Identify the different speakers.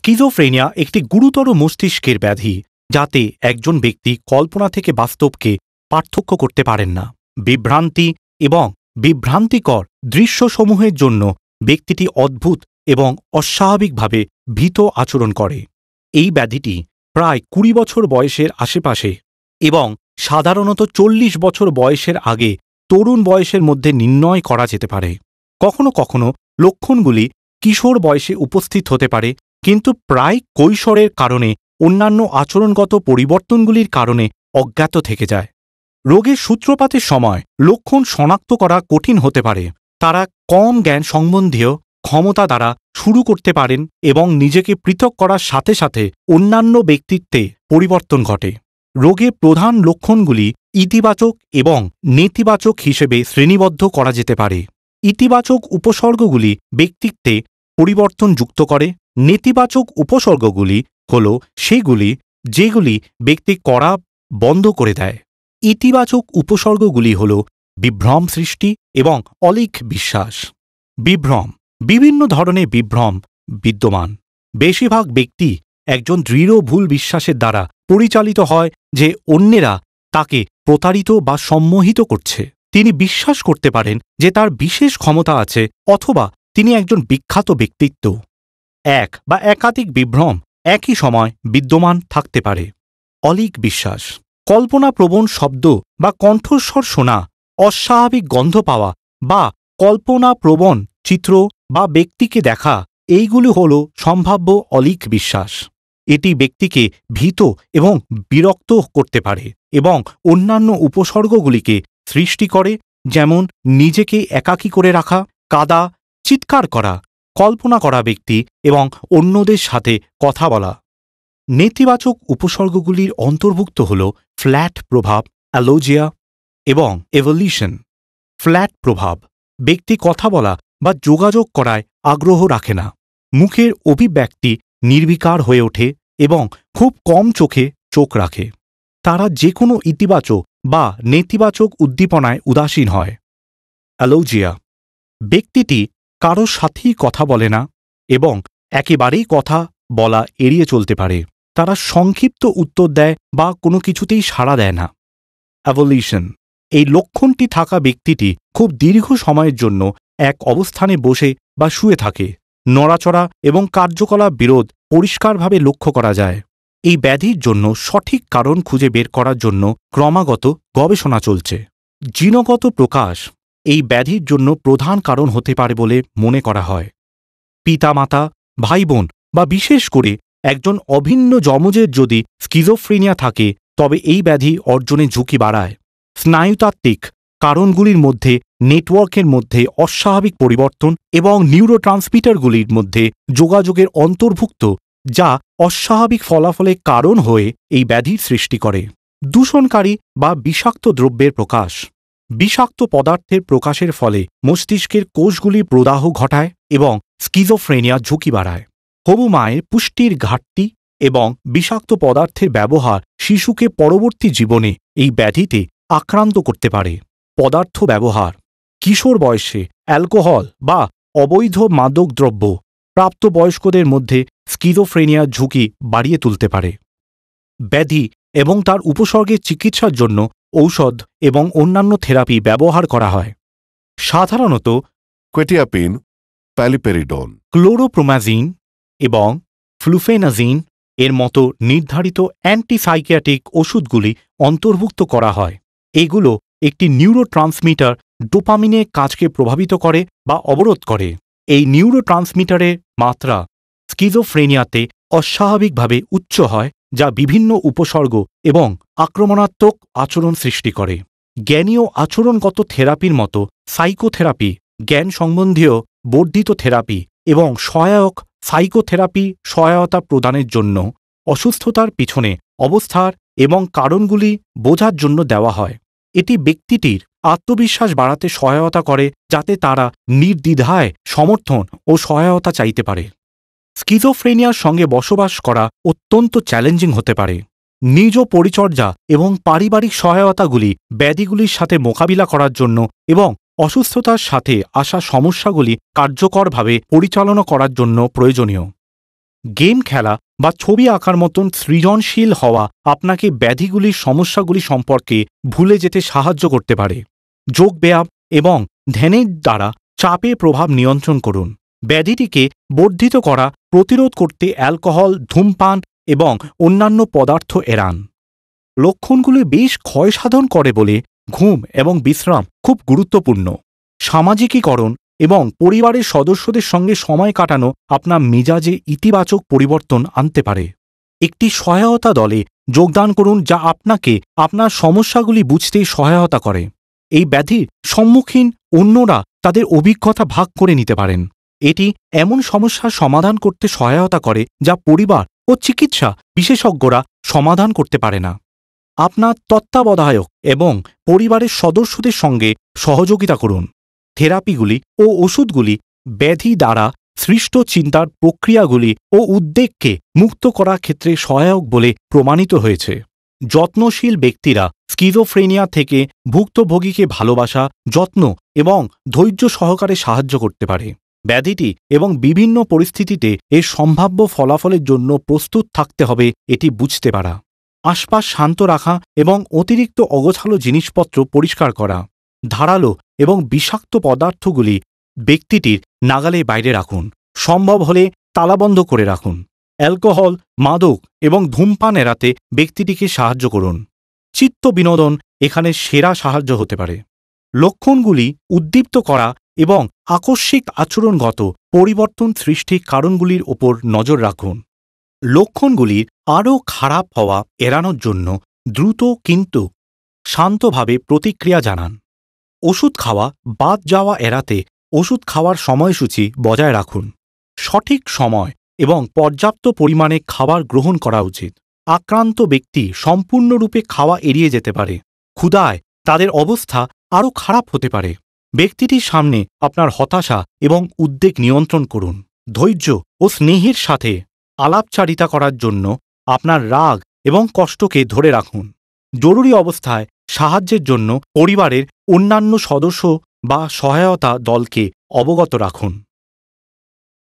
Speaker 1: schizophrenia একটি গুরুতর মস্তিষ্কের ব্যাধি যাতে একজন ব্যক্তি কল্পনা থেকে বাস্তবকে পার্থক্য করতে পারেন না বিভ্রান্তি এবং বিভ্রান্তিকর দৃশ্যসমূহের জন্য ব্যক্তিটি অদ্ভুত এবং অস্বাভাবিকভাবে ভীত আচরণ করে এই ব্যাধিটি প্রায় কুড়ি বছর বয়সের আশেপাশে এবং সাধারণত চল্লিশ বছর বয়সের আগে তরুণ বয়সের মধ্যে নির্ণয় করা যেতে পারে কখনো কখনো লক্ষণগুলি কিশোর বয়সে উপস্থিত হতে পারে কিন্তু প্রায় কৈশোরের কারণে অন্যান্য আচরণগত পরিবর্তনগুলির কারণে অজ্ঞাত থেকে যায় রোগের সূত্রপাতের সময় লক্ষণ শনাক্ত করা কঠিন হতে পারে তারা কম জ্ঞান সম্বন্ধীয় ক্ষমতা দ্বারা শুরু করতে পারেন এবং নিজেকে পৃথক করার সাথে সাথে অন্যান্য ব্যক্তিত্বে পরিবর্তন ঘটে রোগের প্রধান লক্ষণগুলি ইতিবাচক এবং নেতিবাচক হিসেবে শ্রেণীবদ্ধ করা যেতে পারে ইতিবাচক উপসর্গগুলি ব্যক্তিত্বে পরিবর্তন যুক্ত করে নেতিবাচক উপসর্গগুলি হল সেগুলি যেগুলি ব্যক্তি করা বন্ধ করে দেয় ইতিবাচক উপসর্গগুলি হল বিভ্রম সৃষ্টি এবং অলিক বিশ্বাস বিভ্রম বিভিন্ন ধরনের বিভ্রম বিদ্যমান বেশিরভাগ ব্যক্তি একজন দৃঢ় ভুল বিশ্বাসের দ্বারা পরিচালিত হয় যে অন্যেরা তাকে প্রতারিত বা সম্মোহিত করছে তিনি বিশ্বাস করতে পারেন যে তার বিশেষ ক্ষমতা আছে অথবা তিনি একজন বিখ্যাত ব্যক্তিত্ব এক বা একাধিক বিভ্রম একই সময় বিদ্যমান থাকতে পারে অলিক বিশ্বাস কল্পনাপ্রবণ শব্দ বা কণ্ঠস্বর শোনা অস্বাভাবিক গন্ধ পাওয়া বা কল্পনাপ্রবণ চিত্র বা ব্যক্তিকে দেখা এইগুলি হল সম্ভাব্য অলিক বিশ্বাস এটি ব্যক্তিকে ভীত এবং বিরক্ত করতে পারে এবং অন্যান্য উপসর্গগুলিকে সৃষ্টি করে যেমন নিজেকে একাকী করে রাখা কাদা চিৎকার করা কল্পনা করা ব্যক্তি এবং অন্যদের সাথে কথা বলা নেতিবাচক উপসর্গগুলির অন্তর্ভুক্ত হল ফ্ল্যাট প্রভাব অ্যালোজিয়া এবং এভলিউশন ফ্ল্যাট প্রভাব ব্যক্তি কথা বলা বা যোগাযোগ করায় আগ্রহ রাখে না মুখের অভিব্যক্তি নির্বিকার হয়ে ওঠে এবং খুব কম চোখে চোখ রাখে তারা যে কোনো ইতিবাচক বা নেতিবাচক উদ্দীপনায় উদাসীন হয় অ্যালোজিয়া ব্যক্তিটি কারো সাথেই কথা বলে না এবং একেবারেই কথা বলা এড়িয়ে চলতে পারে তারা সংক্ষিপ্ত উত্তর দেয় বা কোনো কিছুতেই সাড়া দেয় না অ্যাভলিউশন এই লক্ষণটি থাকা ব্যক্তিটি খুব দীর্ঘ সময়ের জন্য এক অবস্থানে বসে বা শুয়ে থাকে নড়াচড়া এবং কার্যকলাপ বিরোধ পরিষ্কারভাবে লক্ষ্য করা যায় এই ব্যাধির জন্য সঠিক কারণ খুঁজে বের করার জন্য ক্রমাগত গবেষণা চলছে জিনগত প্রকাশ এই ব্যাধির জন্য প্রধান কারণ হতে পারে বলে মনে করা হয় পিতামাতা ভাই বোন বা বিশেষ করে একজন অভিন্ন যমজের যদি স্কিজোফ্রেনিয়া থাকে তবে এই ব্যাধি অর্জনে ঝুঁকি বাড়ায় স্নায়ুতাত্ত্বিক কারণগুলির মধ্যে নেটওয়ার্কের মধ্যে অস্বাভাবিক পরিবর্তন এবং নিউরোট্রান্সমিটারগুলির মধ্যে যোগাযোগের অন্তর্ভুক্ত যা অস্বাভাবিক ফলাফলে কারণ হয়ে এই ব্যাধির সৃষ্টি করে দূষণকারী বা বিষাক্ত দ্রব্যের প্রকাশ বিষাক্ত পদার্থের প্রকাশের ফলে মস্তিষ্কের কোষগুলি প্রদাহ ঘটায় এবং স্কিজোফ্রেনিয়া ঝুঁকি বাড়ায় হবু মায়ের পুষ্টির ঘাটতি এবং বিষাক্ত পদার্থের ব্যবহার শিশুকে পরবর্তী জীবনে এই ব্যাধিতে আক্রান্ত করতে পারে পদার্থ ব্যবহার কিশোর বয়সে অ্যালকোহল বা অবৈধ মাদক দ্রব্য প্রাপ্তবয়স্কদের মধ্যে স্কিজোফ্রেনিয়ার ঝুঁকি বাড়িয়ে তুলতে পারে ব্যাধি এবং তার উপসর্গের চিকিৎসার জন্য ঔষধ এবং অন্যান্য থেরাপি ব্যবহার করা হয় সাধারণত কোয়েটিয়াপিন প্যালিপেরিডন ক্লোরোপ্রোমাজিন এবং ফ্লুফেনাজিন এর মতো নির্ধারিত অ্যান্টিসাইকিয়াটিক ওষুধগুলি অন্তর্ভুক্ত করা হয় এগুলো একটি নিউরো ট্রান্সমিটার ডোপামিনে কাজকে প্রভাবিত করে বা অবরোধ করে এই নিউরো ট্রান্সমিটারের মাত্রা স্কিজোফ্রেনিয়াতে অস্বাভাবিকভাবে উচ্চ হয় যা বিভিন্ন উপসর্গ এবং আক্রমণাত্মক আচরণ সৃষ্টি করে জ্ঞানীয় আচরণগত থেরাপির মতো সাইকোথেরাপি জ্ঞান সম্বন্ধীয় বর্ধিত থেরাপি এবং সহায়ক সাইকোথেরাপি সহায়তা প্রদানের জন্য অসুস্থতার পিছনে অবস্থার এবং কারণগুলি বোঝার জন্য দেওয়া হয় এটি ব্যক্তিটির আত্মবিশ্বাস বাড়াতে সহায়তা করে যাতে তারা নির্দ্বিধায় সমর্থন ও সহায়তা চাইতে পারে স্কিজোফ্রেনিয়ার সঙ্গে বসবাস করা অত্যন্ত চ্যালেঞ্জিং হতে পারে নিজ পরিচর্যা এবং পারিবারিক সহায়তাগুলি ব্যাধিগুলির সাথে মোকাবিলা করার জন্য এবং অসুস্থতার সাথে আসা সমস্যাগুলি কার্যকরভাবে পরিচালনা করার জন্য প্রয়োজনীয় গেম খেলা বা ছবি আঁকার মতন সৃজনশীল হওয়া আপনাকে ব্যাধিগুলির সমস্যাগুলি সম্পর্কে ভুলে যেতে সাহায্য করতে পারে যোগব্যায়াম এবং ধ্যানের দ্বারা চাপে প্রভাব নিয়ন্ত্রণ করুন ব্যাধিটিকে বর্ধিত করা প্রতিরোধ করতে অ্যালকোহল ধূমপান এবং অন্যান্য পদার্থ এড়ান লক্ষণগুলি বেশ ক্ষয় সাধন করে বলে ঘুম এবং বিশ্রাম খুব গুরুত্বপূর্ণ সামাজিকীকরণ এবং পরিবারের সদস্যদের সঙ্গে সময় কাটানো আপনার মেজাজে ইতিবাচক পরিবর্তন আনতে পারে একটি সহায়তা দলে যোগদান করুন যা আপনাকে আপনার সমস্যাগুলি বুঝতে সহায়তা করে এই ব্যাধির সম্মুখীন অন্যরা তাদের অভিজ্ঞতা ভাগ করে নিতে পারেন এটি এমন সমস্যার সমাধান করতে সহায়তা করে যা পরিবার ও চিকিৎসা বিশেষজ্ঞরা সমাধান করতে পারে না আপনার তত্ত্বাবধায়ক এবং পরিবারের সদস্যদের সঙ্গে সহযোগিতা করুন থেরাপিগুলি ও ওষুধগুলি ব্যাধি দ্বারা সৃষ্ট চিন্তার প্রক্রিয়াগুলি ও উদ্বেগকে মুক্ত করার ক্ষেত্রে সহায়ক বলে প্রমাণিত হয়েছে যত্নশীল ব্যক্তিরা স্কিজোফ্রেনিয়া থেকে ভুক্তভোগীকে ভালোবাসা যত্ন এবং ধৈর্য সহকারে সাহায্য করতে পারে ব্যাধিটি এবং বিভিন্ন পরিস্থিতিতে এর সম্ভাব্য ফলাফলের জন্য প্রস্তুত থাকতে হবে এটি বুঝতে পারা আশপাশ শান্ত রাখা এবং অতিরিক্ত অগোছালো জিনিসপত্র পরিষ্কার করা ধারালো এবং বিষাক্ত পদার্থগুলি ব্যক্তিটির নাগালে বাইরে রাখুন সম্ভব হলে তালাবন্ধ করে রাখুন অ্যালকোহল মাদক এবং ধূমপান এড়াতে ব্যক্তিটিকে সাহায্য করুন চিত্ত বিনোদন এখানে সেরা সাহায্য হতে পারে লক্ষণগুলি উদ্দীপ্ত করা এবং আকস্মিক আচরণগত পরিবর্তন সৃষ্টির কারণগুলির ওপর নজর রাখুন লক্ষণগুলির আরও খারাপ হওয়া এড়ানোর জন্য দ্রুত কিন্তু শান্তভাবে প্রতিক্রিয়া জানান ওষুধ খাওয়া বাদ যাওয়া এড়াতে ওষুধ খাওয়ার সময়সূচি বজায় রাখুন সঠিক সময় এবং পর্যাপ্ত পরিমাণে খাবার গ্রহণ করা উচিত আক্রান্ত ব্যক্তি সম্পূর্ণরূপে খাওয়া এড়িয়ে যেতে পারে ক্ষুদায় তাদের অবস্থা আরও খারাপ হতে পারে ব্যক্তিটির সামনে আপনার হতাশা এবং উদ্বেগ নিয়ন্ত্রণ করুন ধৈর্য ও স্নেহের সাথে আলাপচারিতা করার জন্য আপনার রাগ এবং কষ্টকে ধরে রাখুন জরুরি অবস্থায় সাহায্যের জন্য পরিবারের অন্যান্য সদস্য বা সহায়তা দলকে অবগত রাখুন